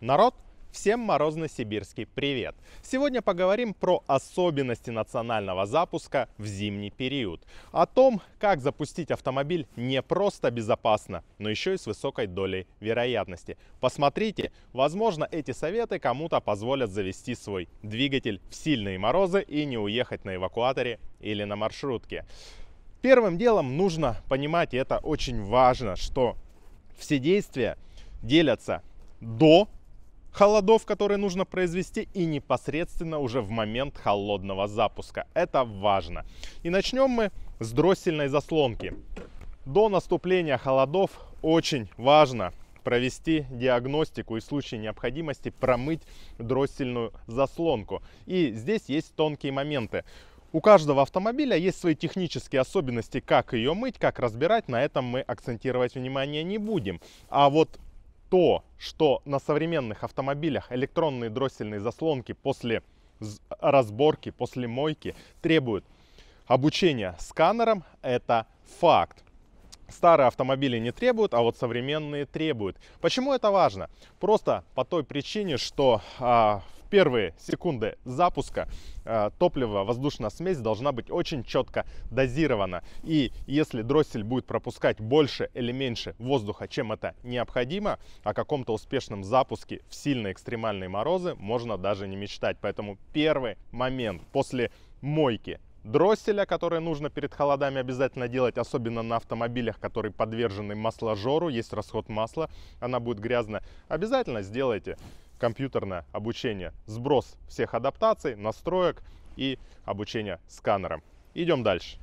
Народ, всем морозно-сибирский привет! Сегодня поговорим про особенности национального запуска в зимний период. О том, как запустить автомобиль не просто безопасно, но еще и с высокой долей вероятности. Посмотрите, возможно эти советы кому-то позволят завести свой двигатель в сильные морозы и не уехать на эвакуаторе или на маршрутке. Первым делом нужно понимать, и это очень важно, что все действия делятся до холодов, которые нужно произвести и непосредственно уже в момент холодного запуска. Это важно. И начнем мы с дроссельной заслонки. До наступления холодов очень важно провести диагностику и в случае необходимости промыть дроссельную заслонку. И здесь есть тонкие моменты. У каждого автомобиля есть свои технические особенности, как ее мыть, как разбирать. На этом мы акцентировать внимание не будем. А вот то, что на современных автомобилях электронные дроссельные заслонки после разборки, после мойки требуют обучения сканером, это факт. Старые автомобили не требуют, а вот современные требуют. Почему это важно? Просто по той причине, что а, первые секунды запуска э, топливо, воздушная смесь должна быть очень четко дозирована. И если дроссель будет пропускать больше или меньше воздуха, чем это необходимо, о каком-то успешном запуске в сильно экстремальные морозы можно даже не мечтать. Поэтому первый момент после мойки дросселя, которые нужно перед холодами обязательно делать, особенно на автомобилях, которые подвержены масложору, есть расход масла, она будет грязная, обязательно сделайте компьютерное обучение, сброс всех адаптаций, настроек и обучение сканером. Идем дальше.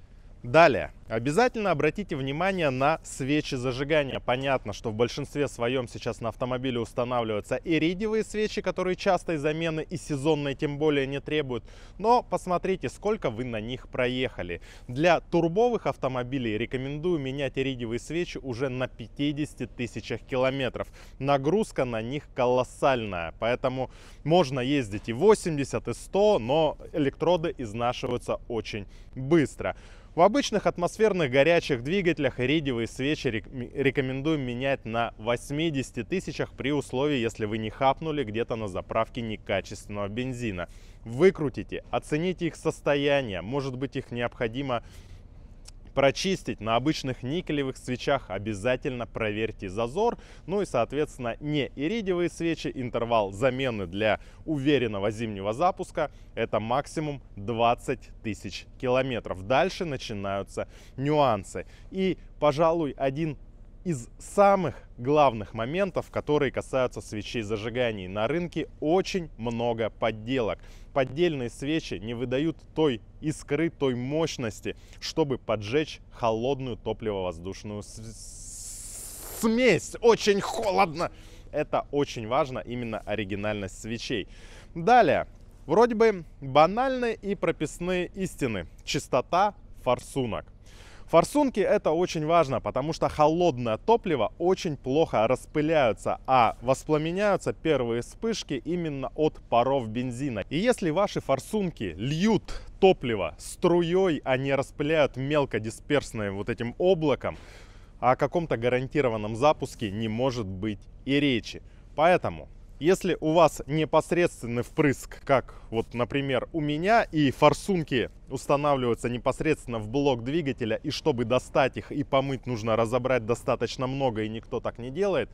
Далее, обязательно обратите внимание на свечи зажигания. Понятно, что в большинстве своем сейчас на автомобиле устанавливаются и свечи, которые частой замены и сезонные, тем более не требуют. Но посмотрите, сколько вы на них проехали. Для турбовых автомобилей рекомендую менять ридевые свечи уже на 50 тысячах километров. Нагрузка на них колоссальная, поэтому можно ездить и 80, и 100, но электроды изнашиваются очень быстро. В обычных атмосферных горячих двигателях иридиевые свечи рекомендуем менять на 80 тысячах при условии, если вы не хапнули где-то на заправке некачественного бензина. Выкрутите, оцените их состояние, может быть их необходимо прочистить. На обычных никелевых свечах обязательно проверьте зазор. Ну и, соответственно, не иридиевые свечи. Интервал замены для уверенного зимнего запуска – это максимум 20 тысяч километров. Дальше начинаются нюансы. И, пожалуй, один из самых главных моментов, которые касаются свечей зажиганий. На рынке очень много подделок. Поддельные свечи не выдают той искры, той мощности, чтобы поджечь холодную топливо-воздушную смесь. Очень холодно! Это очень важно, именно оригинальность свечей. Далее, вроде бы банальные и прописные истины. Чистота форсунок. Форсунки это очень важно, потому что холодное топливо очень плохо распыляются, а воспламеняются первые вспышки именно от паров бензина. И если ваши форсунки льют топливо струей, а не распыляют мелко дисперсное вот этим облаком, о каком-то гарантированном запуске не может быть и речи. Поэтому если у вас непосредственный впрыск, как вот, например, у меня, и форсунки устанавливаются непосредственно в блок двигателя, и чтобы достать их и помыть, нужно разобрать достаточно много, и никто так не делает,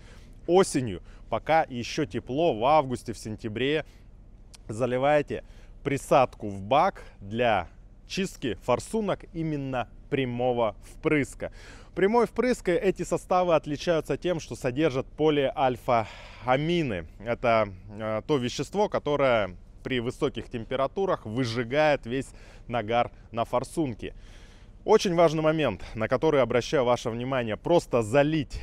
осенью, пока еще тепло, в августе, в сентябре, заливаете присадку в бак для чистки форсунок именно прямого впрыска прямой впрыской эти составы отличаются тем, что содержат полиальфа-амины. Это э, то вещество, которое при высоких температурах выжигает весь нагар на форсунке. Очень важный момент, на который обращаю ваше внимание. Просто залить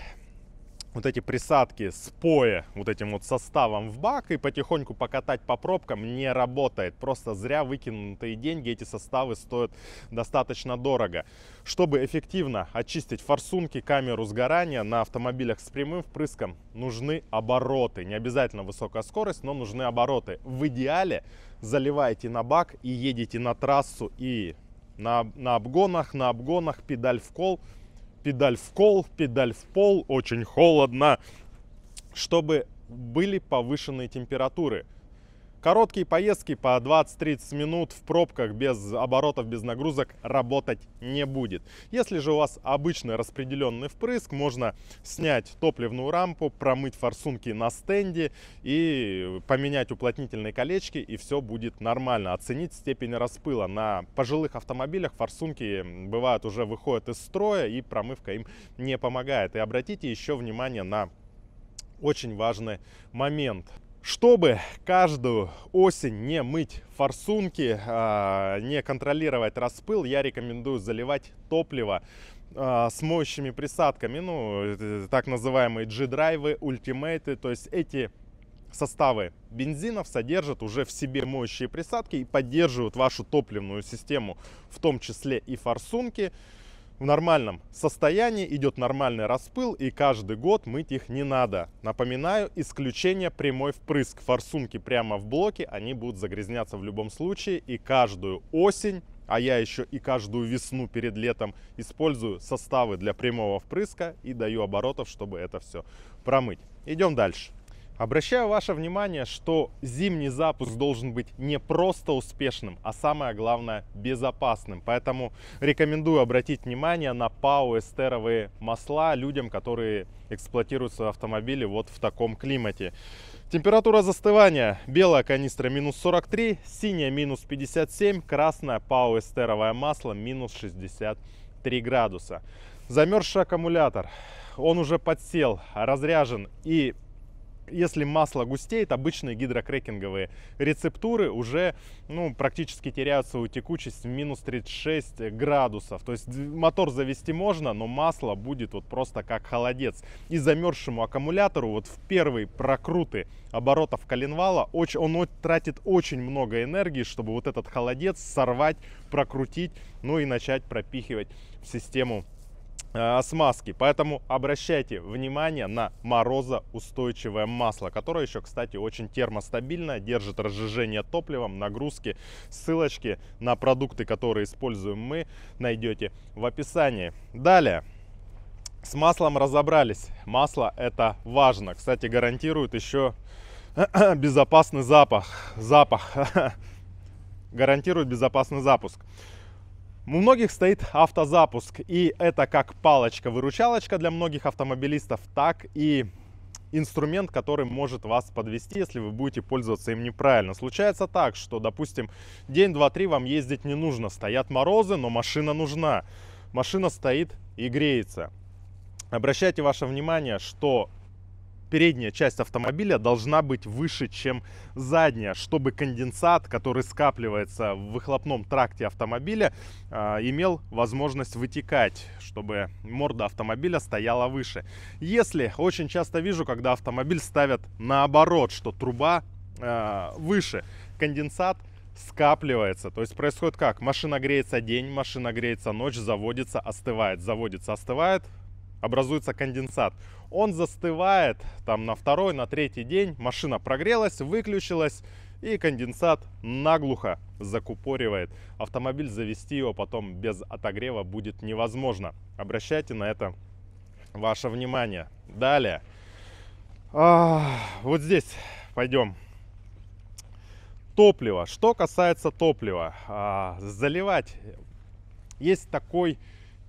вот эти присадки с поя вот этим вот составом в бак и потихоньку покатать по пробкам не работает. Просто зря выкинутые деньги, эти составы стоят достаточно дорого. Чтобы эффективно очистить форсунки, камеру сгорания на автомобилях с прямым впрыском нужны обороты. Не обязательно высокая скорость, но нужны обороты. В идеале заливаете на бак и едете на трассу и на, на обгонах, на обгонах педаль в кол – педаль в кол, педаль в пол, очень холодно, чтобы были повышенные температуры – Короткие поездки по 20-30 минут в пробках без оборотов, без нагрузок работать не будет. Если же у вас обычный распределенный впрыск, можно снять топливную рампу, промыть форсунки на стенде и поменять уплотнительные колечки, и все будет нормально. Оценить степень распыла. На пожилых автомобилях форсунки бывают уже выходят из строя, и промывка им не помогает. И обратите еще внимание на очень важный момент. Чтобы каждую осень не мыть форсунки, а, не контролировать распыл, я рекомендую заливать топливо а, с моющими присадками, ну, э, так называемые G-драйвы, ультимейты, то есть эти составы бензинов содержат уже в себе моющие присадки и поддерживают вашу топливную систему, в том числе и форсунки, в нормальном состоянии, идет нормальный распыл, и каждый год мыть их не надо. Напоминаю, исключение прямой впрыск. Форсунки прямо в блоке, они будут загрязняться в любом случае, и каждую осень а я еще и каждую весну перед летом использую составы для прямого впрыска и даю оборотов, чтобы это все промыть. Идем дальше. Обращаю ваше внимание, что зимний запуск должен быть не просто успешным, а самое главное безопасным. Поэтому рекомендую обратить внимание на пауэстеровые масла людям, которые эксплуатируют свои автомобили вот в таком климате. Температура застывания. Белая канистра минус 43, синяя минус 57, красная ПАО эстеровое масло минус 63 градуса. Замерзший аккумулятор. Он уже подсел, разряжен и если масло густеет, обычные гидрокрекинговые рецептуры уже ну, практически теряют свою текучесть в минус 36 градусов. То есть мотор завести можно, но масло будет вот просто как холодец. И замерзшему аккумулятору вот в первые прокруты оборотов коленвала он тратит очень много энергии, чтобы вот этот холодец сорвать, прокрутить, ну и начать пропихивать в систему Э, смазки. Поэтому обращайте внимание на морозоустойчивое масло, которое еще, кстати, очень термостабильно, держит разжижение топливом, нагрузки. Ссылочки на продукты, которые используем мы, найдете в описании. Далее. С маслом разобрались. Масло это важно. Кстати, гарантирует еще безопасный запах. Запах. гарантирует безопасный запуск. У многих стоит автозапуск, и это как палочка-выручалочка для многих автомобилистов, так и инструмент, который может вас подвести, если вы будете пользоваться им неправильно. Случается так, что, допустим, день, два, три вам ездить не нужно. Стоят морозы, но машина нужна. Машина стоит и греется. Обращайте ваше внимание, что передняя часть автомобиля должна быть выше, чем задняя, чтобы конденсат, который скапливается в выхлопном тракте автомобиля, а, имел возможность вытекать, чтобы морда автомобиля стояла выше. Если, очень часто вижу, когда автомобиль ставят наоборот, что труба а, выше, конденсат скапливается. То есть происходит как? Машина греется день, машина греется ночь, заводится, остывает, заводится, остывает, образуется конденсат он застывает там на второй, на третий день, машина прогрелась, выключилась, и конденсат наглухо закупоривает. Автомобиль завести его потом без отогрева будет невозможно. Обращайте на это ваше внимание. Далее. А, вот здесь пойдем. Топливо. Что касается топлива, а, заливать есть такой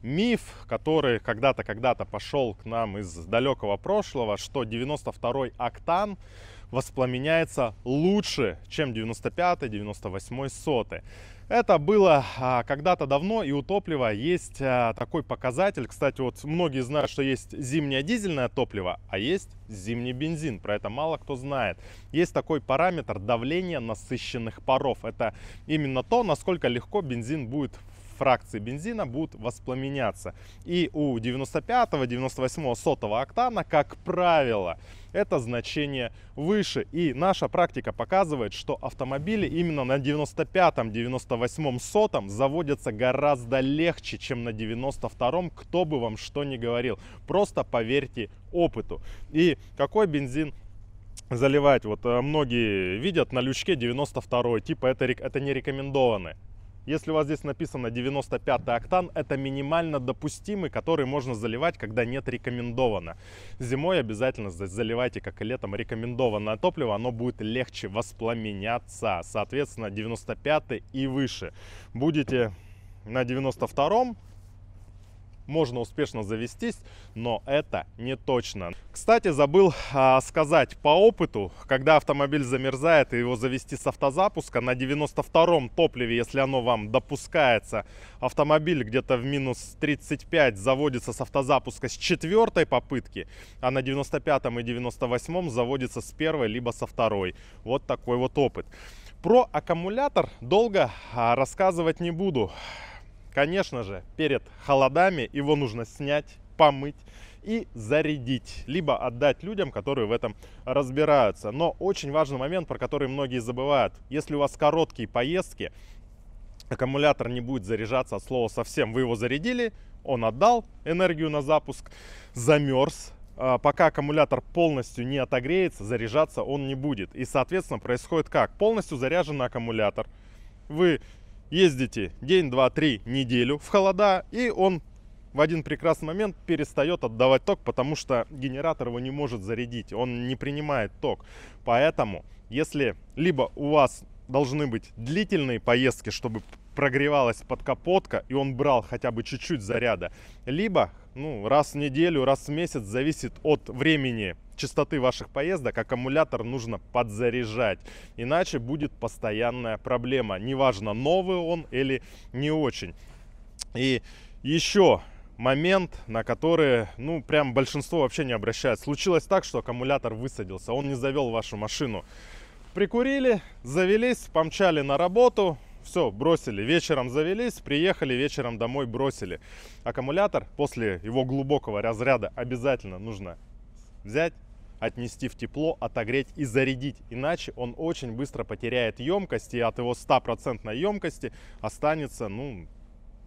миф, который когда-то, когда-то пошел к нам из далекого прошлого, что 92-й октан воспламеняется лучше, чем 95-й, 98-й, 100 Это было а, когда-то давно, и у топлива есть а, такой показатель. Кстати, вот многие знают, что есть зимнее дизельное топливо, а есть зимний бензин. Про это мало кто знает. Есть такой параметр давления насыщенных паров. Это именно то, насколько легко бензин будет фракции бензина будут воспламеняться. И у 95, 98, 100 октана, как правило, это значение выше. И наша практика показывает, что автомобили именно на 95, 98, 100 заводятся гораздо легче, чем на 92, м кто бы вам что ни говорил. Просто поверьте опыту. И какой бензин заливать. Вот э, многие видят на лючке 92 й типа это, это не рекомендованы. Если у вас здесь написано 95 октан, это минимально допустимый, который можно заливать, когда нет рекомендовано. Зимой обязательно заливайте, как и летом, рекомендованное топливо, оно будет легче воспламеняться, соответственно, 95 и выше. Будете на 92 можно успешно завестись, но это не точно. Кстати, забыл а, сказать по опыту, когда автомобиль замерзает и его завести с автозапуска на 92-м топливе, если оно вам допускается, автомобиль где-то в минус 35 заводится с автозапуска с четвертой попытки, а на 95-м и 98-м заводится с первой либо со второй. Вот такой вот опыт. Про аккумулятор долго а, рассказывать не буду. Конечно же, перед холодами его нужно снять, помыть и зарядить, либо отдать людям, которые в этом разбираются. Но очень важный момент, про который многие забывают. Если у вас короткие поездки, аккумулятор не будет заряжаться от слова совсем. Вы его зарядили, он отдал энергию на запуск, замерз, а, пока аккумулятор полностью не отогреется, заряжаться он не будет. И, соответственно, происходит как? Полностью заряженный аккумулятор. Вы ездите день, два, три, неделю в холода, и он в один прекрасный момент перестает отдавать ток, потому что генератор его не может зарядить, он не принимает ток. Поэтому, если либо у вас должны быть длительные поездки, чтобы прогревалась подкапотка, и он брал хотя бы чуть-чуть заряда, либо ну, раз в неделю, раз в месяц, зависит от времени частоты ваших поездок аккумулятор нужно подзаряжать, иначе будет постоянная проблема. Неважно, новый он или не очень. И еще момент, на который, ну, прям большинство вообще не обращает. Случилось так, что аккумулятор высадился, он не завел вашу машину. Прикурили, завелись, помчали на работу, все, бросили. Вечером завелись, приехали, вечером домой бросили. Аккумулятор после его глубокого разряда обязательно нужно взять, отнести в тепло, отогреть и зарядить. Иначе он очень быстро потеряет емкость, и от его 100% емкости останется, ну,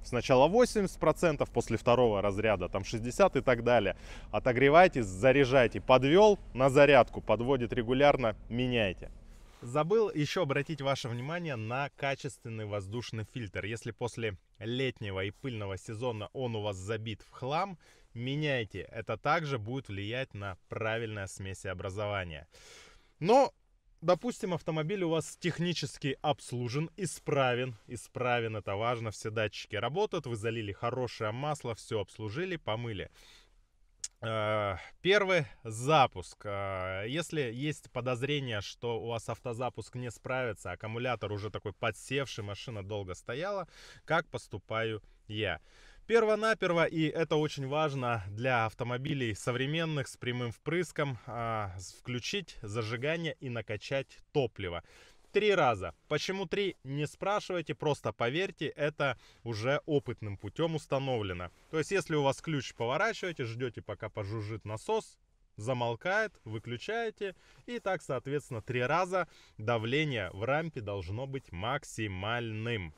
Сначала 80%, после второго разряда там 60 и так далее. Отогревайте, заряжайте. Подвел на зарядку, подводит регулярно, меняйте. Забыл еще обратить ваше внимание на качественный воздушный фильтр. Если после летнего и пыльного сезона он у вас забит в хлам, меняйте. Это также будет влиять на правильное смесеобразование. Но допустим, автомобиль у вас технически обслужен, исправен. Исправен, это важно, все датчики работают, вы залили хорошее масло, все обслужили, помыли. Э, первый запуск. Э, если есть подозрение, что у вас автозапуск не справится, аккумулятор уже такой подсевший, машина долго стояла, как поступаю я? Первонаперво, и это очень важно для автомобилей современных с прямым впрыском, а, включить зажигание и накачать топливо три раза. Почему три, не спрашивайте, просто поверьте, это уже опытным путем установлено. То есть, если у вас ключ поворачиваете, ждете, пока пожужжит насос, замолкает, выключаете. И так, соответственно, три раза давление в рампе должно быть максимальным.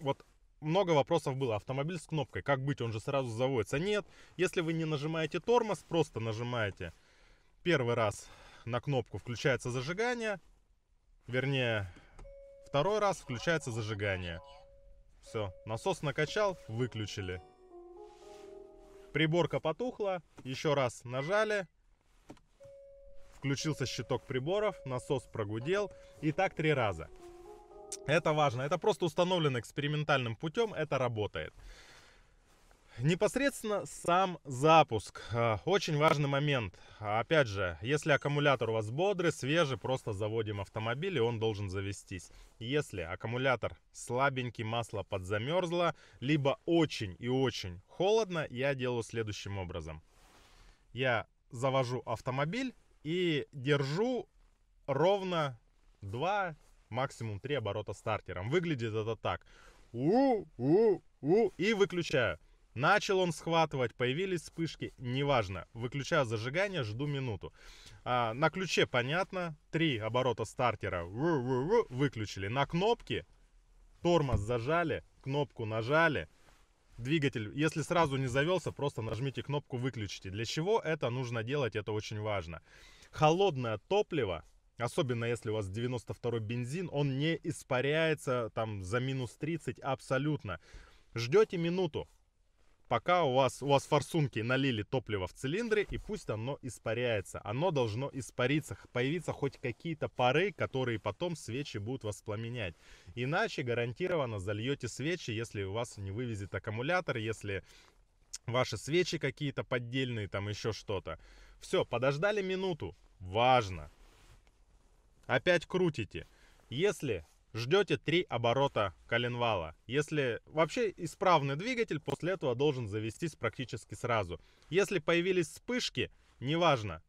Вот много вопросов было. Автомобиль с кнопкой, как быть, он же сразу заводится. Нет, если вы не нажимаете тормоз, просто нажимаете первый раз на кнопку включается зажигание, вернее, второй раз включается зажигание. Все, насос накачал, выключили. Приборка потухла, еще раз нажали, включился щиток приборов, насос прогудел и так три раза. Это важно, это просто установлено экспериментальным путем, это работает. Непосредственно сам запуск. Э, очень важный момент. Опять же, если аккумулятор у вас бодрый, свежий, просто заводим автомобиль, и он должен завестись. Если аккумулятор слабенький, масло подзамерзло, либо очень и очень холодно, я делаю следующим образом. Я завожу автомобиль и держу ровно 2 максимум 3 оборота стартером. Выглядит это так. У, у, у, и выключаю. Начал он схватывать, появились вспышки, неважно. Выключаю зажигание, жду минуту. А, на ключе понятно, три оборота стартера выключили. На кнопке тормоз зажали, кнопку нажали, двигатель, если сразу не завелся, просто нажмите кнопку выключите. Для чего это нужно делать, это очень важно. Холодное топливо Особенно если у вас 92 бензин, он не испаряется там за минус 30 абсолютно. Ждете минуту, пока у вас, у вас форсунки налили топливо в цилиндры, и пусть оно испаряется. Оно должно испариться, появиться хоть какие-то пары, которые потом свечи будут воспламенять. Иначе гарантированно зальете свечи, если у вас не вывезет аккумулятор, если ваши свечи какие-то поддельные, там еще что-то. Все, подождали минуту. Важно, опять крутите. Если ждете 3 оборота коленвала. Если вообще исправный двигатель, после этого должен завестись практически сразу. Если появились вспышки, неважно,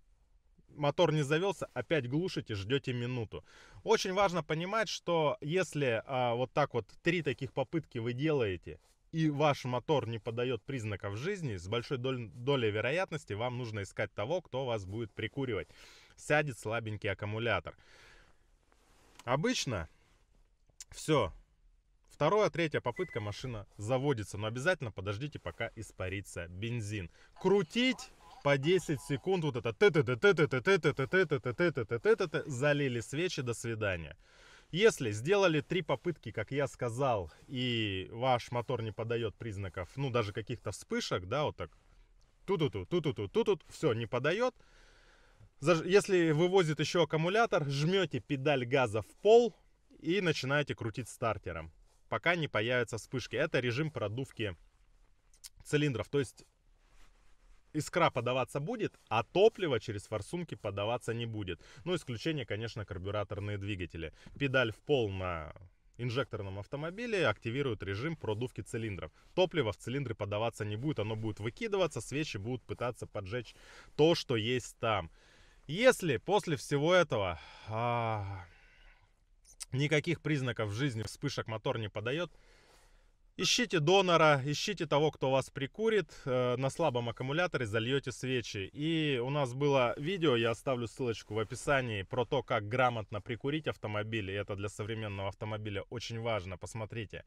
мотор не завелся, опять глушите, ждете минуту. Очень важно понимать, что если а, вот так вот три таких попытки вы делаете, и ваш мотор не подает признаков жизни, с большой дол- долей вероятности вам нужно искать того, кто вас будет прикуривать. Сядет слабенький аккумулятор. Обычно все, Вторая, третья попытка машина заводится, но обязательно подождите, пока испарится бензин. Крутить по 10 секунд вот это залили свечи, до свидания. Если сделали три попытки, как я сказал, и ваш мотор не подает признаков, ну даже каких-то вспышек, да, вот так, тут-тут-тут, тут-тут-тут, тут-тут, все, не подает, если вывозит еще аккумулятор, жмете педаль газа в пол и начинаете крутить стартером, пока не появятся вспышки. Это режим продувки цилиндров. То есть искра подаваться будет, а топливо через форсунки подаваться не будет. Ну, исключение, конечно, карбюраторные двигатели. Педаль в пол на инжекторном автомобиле активирует режим продувки цилиндров. Топливо в цилиндры подаваться не будет, оно будет выкидываться, свечи будут пытаться поджечь то, что есть там. Если после всего этого а, никаких признаков жизни вспышек мотор не подает, Ищите донора, ищите того, кто вас прикурит. Э, на слабом аккумуляторе зальете свечи. И у нас было видео, я оставлю ссылочку в описании, про то, как грамотно прикурить автомобиль. И это для современного автомобиля очень важно, посмотрите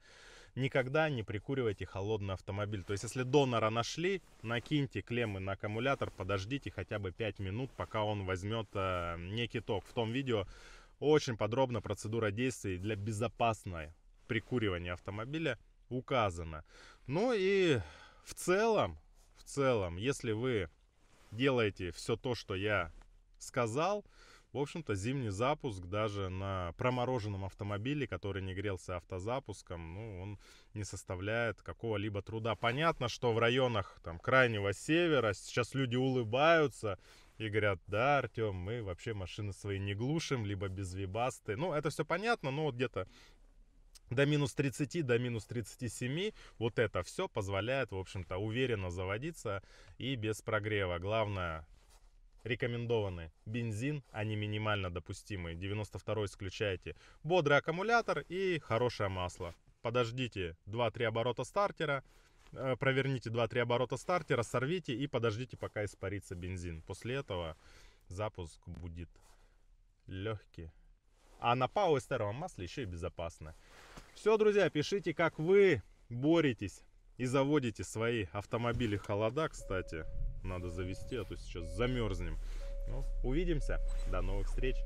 никогда не прикуривайте холодный автомобиль. То есть, если донора нашли, накиньте клеммы на аккумулятор, подождите хотя бы 5 минут, пока он возьмет э, некий ток. В том видео очень подробно процедура действий для безопасного прикуривания автомобиля указана. Ну и в целом, в целом, если вы делаете все то, что я сказал, в общем-то, зимний запуск даже на промороженном автомобиле, который не грелся автозапуском, ну, он не составляет какого-либо труда. Понятно, что в районах там крайнего севера сейчас люди улыбаются, и говорят, да, Артем, мы вообще машины свои не глушим, либо без Ну, это все понятно, но вот где-то до минус 30, до минус 37, вот это все позволяет, в общем-то, уверенно заводиться и без прогрева. Главное, рекомендованы бензин, они минимально допустимые. 92 исключаете. Бодрый аккумулятор и хорошее масло. Подождите 2-3 оборота стартера, э, проверните 2-3 оборота стартера, сорвите и подождите, пока испарится бензин. После этого запуск будет легкий. А на пауэстеровом масле еще и безопасно. Все, друзья, пишите, как вы боретесь и заводите свои автомобили холода, кстати надо завести, а то сейчас замерзнем. Ну, увидимся, до новых встреч!